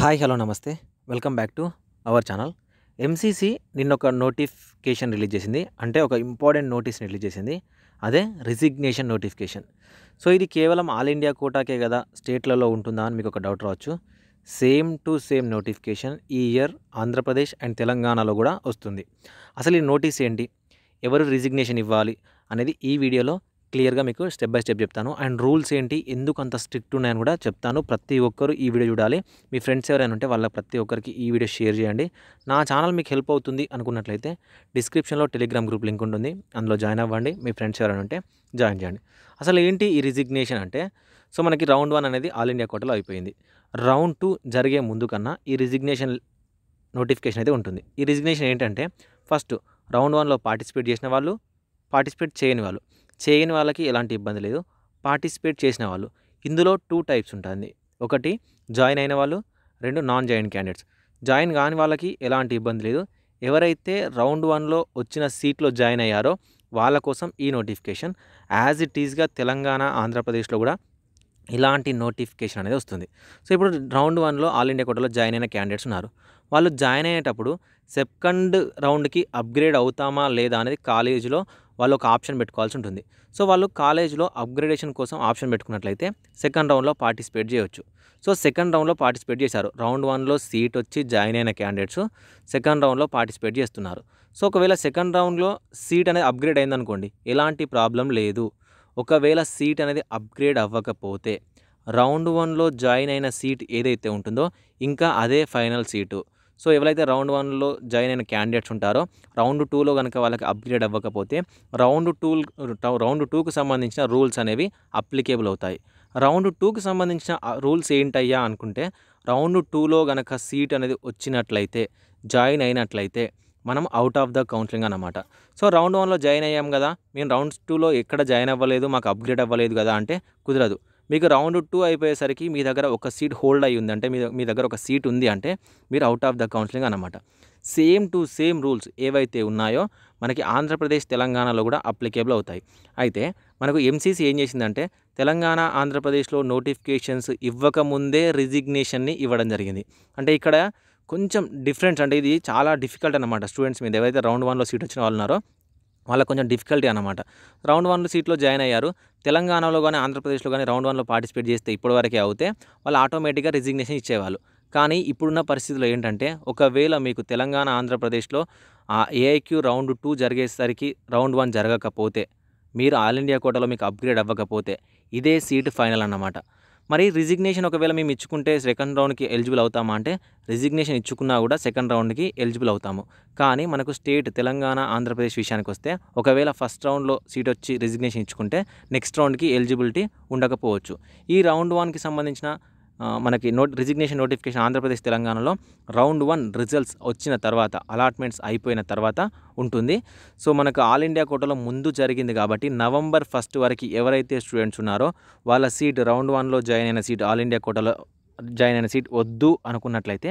hi hello నమస్తే welcome back to our channel MCC నిన్న ఒక నోటిఫికేషన్ రిలీజ్ చేసింది అంటే ఒక ఇంపార్టెంట్ నోటీస్ని రిలీజ్ చేసింది అదే రిజిగ్నేషన్ నోటిఫికేషన్ సో ఇది కేవలం ఆల్ ఇండియా కోటాకే కదా స్టేట్లలో ఉంటుందా అని మీకు ఒక డౌట్ రావచ్చు సేమ్ టు సేమ్ నోటిఫికేషన్ ఈ ఇయర్ ఆంధ్రప్రదేశ్ అండ్ తెలంగాణలో కూడా వస్తుంది అసలు ఈ నోటీస్ ఏంటి ఎవరు రిజిగ్నేషన్ ఇవ్వాలి అనేది ఈ వీడియోలో క్లియర్గా మీకు స్టెప్ బై స్టెప్ చెప్తాను అండ్ రూల్స్ ఏంటి ఎందుకు అంత స్ట్రిక్ట్ ఉన్నాయని కూడా చెప్తాను ప్రతి ఒక్కరు ఈ వీడియో చూడాలి మీ ఫ్రెండ్స్ ఎవరైనా ఉంటే వాళ్ళ ప్రతి ఒక్కరికి ఈ వీడియో షేర్ చేయండి నా ఛానల్ మీకు హెల్ప్ అవుతుంది అనుకున్నట్లయితే డిస్క్రిప్షన్లో టెలిగ్రామ్ గ్రూప్ లింక్ ఉంటుంది అందులో జాయిన్ అవ్వండి మీ ఫ్రెండ్స్ ఎవరైనా ఉంటే జాయిన్ చేయండి అసలు ఏంటి ఈ రిజిగ్నేషన్ అంటే సో మనకి రౌండ్ వన్ అనేది ఆల్ ఇండియా కోటలో అయిపోయింది రౌండ్ టూ జరిగే ముందు కన్నా ఈ రిజిగ్నేషన్ నోటిఫికేషన్ అయితే ఉంటుంది ఈ రిజిగ్నేషన్ ఏంటంటే ఫస్ట్ రౌండ్ వన్లో పార్టిసిపేట్ చేసిన వాళ్ళు పార్టిసిపేట్ చేయని వాళ్ళు చేయని వాళ్ళకి ఎలాంటి ఇబ్బంది లేదు పార్టిసిపేట్ చేసిన వాళ్ళు ఇందులో టూ టైప్స్ ఉంటుంది ఒకటి జాయిన్ అయిన వాళ్ళు రెండు నాన్ జాయిన్ క్యాండిడేట్స్ జాయిన్ కాని వాళ్ళకి ఎలాంటి ఇబ్బంది లేదు ఎవరైతే రౌండ్ వన్లో వచ్చిన సీట్లో జాయిన్ అయ్యారో వాళ్ళ కోసం ఈ నోటిఫికేషన్ యాజ్ ఇట్ ఈజ్గా తెలంగాణ ఆంధ్రప్రదేశ్లో కూడా ఇలాంటి నోటిఫికేషన్ అనేది వస్తుంది సో ఇప్పుడు రౌండ్ వన్లో ఆల్ ఇండియా కోటలో జాయిన్ అయిన క్యాండిడేట్స్ ఉన్నారు వాళ్ళు జాయిన్ అయ్యేటప్పుడు సెకండ్ రౌండ్కి అప్గ్రేడ్ అవుతామా లేదా అనేది కాలేజీలో వాళ్ళు ఒక ఆప్షన్ పెట్టుకోవాల్సి ఉంటుంది సో వాళ్ళు కాలేజ్లో అప్గ్రేడేషన్ కోసం ఆప్షన్ పెట్టుకున్నట్లయితే సెకండ్ రౌండ్లో పార్టిసిపేట్ చేయవచ్చు సో సెకండ్ రౌండ్లో పార్టిసిపేట్ చేశారు రౌండ్ వన్లో సీట్ వచ్చి జాయిన్ అయిన క్యాండిడేట్స్ సెకండ్ రౌండ్లో పార్టిసిపేట్ చేస్తున్నారు సో ఒకవేళ సెకండ్ రౌండ్లో సీట్ అనేది అప్గ్రేడ్ అయిందనుకోండి ఎలాంటి ప్రాబ్లం లేదు ఒకవేళ సీట్ అనేది అప్గ్రేడ్ అవ్వకపోతే రౌండ్ వన్లో జాయిన్ అయిన సీట్ ఏదైతే ఉంటుందో ఇంకా అదే ఫైనల్ సీటు సో ఎవరైతే రౌండ్ వన్లో జాయిన్ అయిన క్యాండిడేట్స్ ఉంటారో రౌండ్ టూలో కనుక వాళ్ళకి అప్గ్రేడ్ అవ్వకపోతే రౌండ్ టూ రౌండ్ టూకు సంబంధించిన రూల్స్ అనేవి అప్లికేబుల్ అవుతాయి రౌండ్ టూకి సంబంధించిన రూల్స్ ఏంటయ్యా అనుకుంటే రౌండ్ టూలో గనక సీట్ అనేది వచ్చినట్లయితే జాయిన్ అయినట్లయితే మనం అవుట్ ఆఫ్ ద కౌన్సిలింగ్ అనమాట సో రౌండ్ వన్లో జాయిన్ అయ్యాం కదా మేము రౌండ్ టూలో ఎక్కడ జాయిన్ అవ్వలేదు మాకు అప్గ్రేడ్ అవ్వలేదు కదా అంటే కుదరదు మీకు రౌండ్ టూ అయిపోయేసరికి మీ దగ్గర ఒక సీట్ హోల్డ్ అయ్యి ఉందంటే మీ మీ దగ్గర ఒక సీట్ ఉంది అంటే మీరు అవుట్ ఆఫ్ ద కౌన్సిలింగ్ అనమాట సేమ్ టు సేమ్ రూల్స్ ఏవైతే ఉన్నాయో మనకి ఆంధ్రప్రదేశ్ తెలంగాణలో కూడా అప్లికేబుల్ అవుతాయి అయితే మనకు ఎంసీసీ ఏం చేసిందంటే తెలంగాణ ఆంధ్రప్రదేశ్లో నోటిఫికేషన్స్ ఇవ్వకముందే రిజిగ్నేషన్ని ఇవ్వడం జరిగింది అంటే ఇక్కడ కొంచెం డిఫరెంట్ అంటే ఇది చాలా డిఫికల్ట్ అనమాట స్టూడెంట్స్ మీద ఏవైతే రౌండ్ వన్లో సీట్ వచ్చిన వాళ్ళు ఉన్నారో వాళ్ళకి కొంచెం డిఫికల్టీ అనమాట రౌండ్ వన్లో సీట్లో జాయిన్ అయ్యారు తెలంగాణలో కానీ ఆంధ్రప్రదేశ్లో కానీ రౌండ్ వన్లో పార్టిసిపేట్ చేస్తే ఇప్పటివరకే అవుతే వాళ్ళు ఆటోమేటిక్గా రిజిగ్నేషన్ ఇచ్చేవాళ్ళు కానీ ఇప్పుడున్న పరిస్థితుల్లో ఏంటంటే ఒకవేళ మీకు తెలంగాణ ఆంధ్రప్రదేశ్లో ఆ ఏఐక్యూ రౌండ్ టూ జరిగేసరికి రౌండ్ వన్ జరగకపోతే మీరు ఆల్ ఇండియా కోటలో మీకు అప్గ్రేడ్ అవ్వకపోతే ఇదే సీట్ ఫైనల్ అన్నమాట మరి రిజిగ్నేషన్ ఒకవేళ మేము ఇచ్చుకుంటే సెకండ్ రౌండ్కి ఎలిజిబుల్ అవుతామా అంటే రిజిగ్నేషన్ ఇచ్చుకున్నా కూడా సెకండ్ రౌండ్కి ఎలిజిబుల్ అవుతాము కానీ మనకు స్టేట్ తెలంగాణ ఆంధ్రప్రదేశ్ విషయానికి వస్తే ఒకవేళ ఫస్ట్ రౌండ్లో సీట్ వచ్చి రిజిగ్నేషన్ ఇచ్చుకుంటే నెక్స్ట్ రౌండ్కి ఎలిజిబిలిటీ ఉండకపోవచ్చు ఈ రౌండ్ వన్కి సంబంధించిన మనకి నోట్ రిజిగ్నేషన్ నోటిఫికేషన్ ఆంధ్రప్రదేశ్ తెలంగాణలో రౌండ్ వన్ రిజల్ట్స్ వచ్చిన తర్వాత అలాట్మెంట్స్ అయిపోయిన తర్వాత ఉంటుంది సో మనకు ఆల్ ఇండియా కోటలో ముందు జరిగింది కాబట్టి నవంబర్ ఫస్ట్ వరకు ఎవరైతే స్టూడెంట్స్ ఉన్నారో వాళ్ళ సీట్ రౌండ్ వన్లో జాయిన్ అయిన సీట్ ఆల్ ఇండియా కోటలో జాయిన్ అయిన సీట్ వద్దు అనుకున్నట్లయితే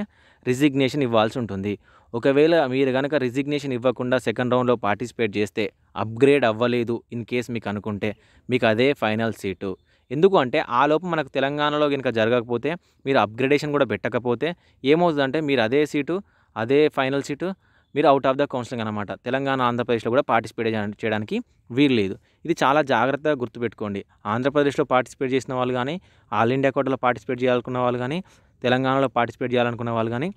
రిజిగ్నేషన్ ఇవ్వాల్సి ఉంటుంది ఒకవేళ మీరు కనుక రిజిగ్నేషన్ ఇవ్వకుండా సెకండ్ రౌండ్లో పార్టిసిపేట్ చేస్తే అప్గ్రేడ్ అవ్వలేదు ఇన్ కేస్ మీకు అనుకుంటే మీకు అదే ఫైనల్ సీటు ఎందుకు అంటే ఆ లోపు మనకు తెలంగాణలో కనుక జరగకపోతే మీరు అప్గ్రేడేషన్ కూడా పెట్టకపోతే ఏమవుతుందంటే మీరు అదే సీటు అదే ఫైనల్ సీటు మీరు అవుట్ ఆఫ్ ద కౌన్సిలింగ్ అనమాట తెలంగాణ ఆంధ్రప్రదేశ్లో కూడా పార్టిసిపేట్ చేయడానికి వీలు లేదు ఇది చాలా జాగ్రత్తగా గుర్తుపెట్టుకోండి ఆంధ్రప్రదేశ్లో పార్టిసిపేట్ చేసిన వాళ్ళు కానీ ఆల్ ఇండియా కోటలో పార్టిసిపేట్ చేయాలనుకున్న వాళ్ళు కానీ తెలంగాణలో పార్టిసిపేట్ చేయాలనుకున్న వాళ్ళు కానీ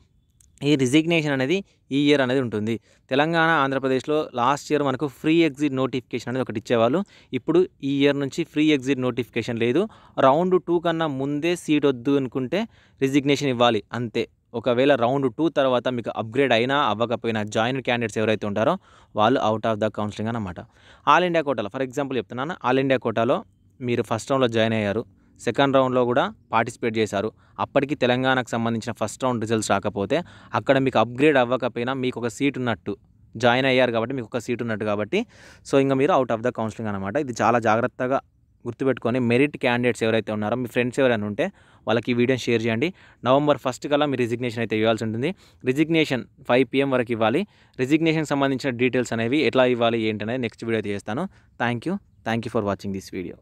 ఈ రిజిగ్నేషన్ అనేది ఈ ఇయర్ అనేది ఉంటుంది తెలంగాణ ఆంధ్రప్రదేశ్లో లాస్ట్ ఇయర్ మనకు ఫ్రీ ఎగ్జిట్ నోటిఫికేషన్ అనేది ఒకటి ఇచ్చేవాళ్ళు ఇప్పుడు ఈ ఇయర్ నుంచి ఫ్రీ ఎగ్జిట్ నోటిఫికేషన్ లేదు రౌండ్ టూ కన్నా ముందే సీట్ వద్దు అనుకుంటే రిజిగ్నేషన్ ఇవ్వాలి అంతే ఒకవేళ రౌండ్ టూ తర్వాత మీకు అప్గ్రేడ్ అయినా అవ్వకపోయినా జాయిన్ క్యాండిడేట్స్ ఎవరైతే ఉంటారో వాళ్ళు అవుట్ ఆఫ్ ద కౌన్సిలింగ్ అనమాట ఆల్ ఇండియా కోటాలో ఫర్ ఎగ్జాంపుల్ చెప్తున్నాను ఆల్ ఇండియా కోటాలో మీరు ఫస్ట్ రౌండ్లో జాయిన్ అయ్యారు సెకండ్ రౌండ్లో కూడా పార్టిసిపేట్ చేశారు అప్పటికి తెలంగాణకు సంబంధించిన ఫస్ట్ రౌండ్ రిజల్ట్స్ రాకపోతే అక్కడ మీకు అప్గ్రేడ్ అవ్వకపోయినా మీకు ఒక సీట్ ఉన్నట్టు జాయిన్ అయ్యారు కాబట్టి మీకు ఒక సీట్ ఉన్నట్టు కాబట్టి సో ఇంకా మీరు అవుట్ ఆఫ్ ద కౌన్సిలింగ్ అనమాట ఇది చాలా జాగ్రత్తగా గుర్తుపెట్టుకొని మెరిట్ క్యాండిడేట్స్ ఎవరైతే ఉన్నారో మీ ఫ్రెండ్స్ ఎవరైనా ఉంటే వాళ్ళకి ఈ వీడియోని షేర్ చేయండి నవంబర్ ఫస్ట్ కల్లా మీ రిజిగ్నేషన్ అయితే ఇవ్వాల్సి ఉంటుంది రిజిగ్నేషన్ ఫైవ్ పిఎం వరకు ఇవ్వాలి రిజిగ్నేషన్ సంబంధించిన డీటెయిల్స్ అనేవి ఎట్లా ఇవ్వాలి ఏంటనేది నెక్స్ట్ వీడియో చేస్తాను thank you thank you for watching this video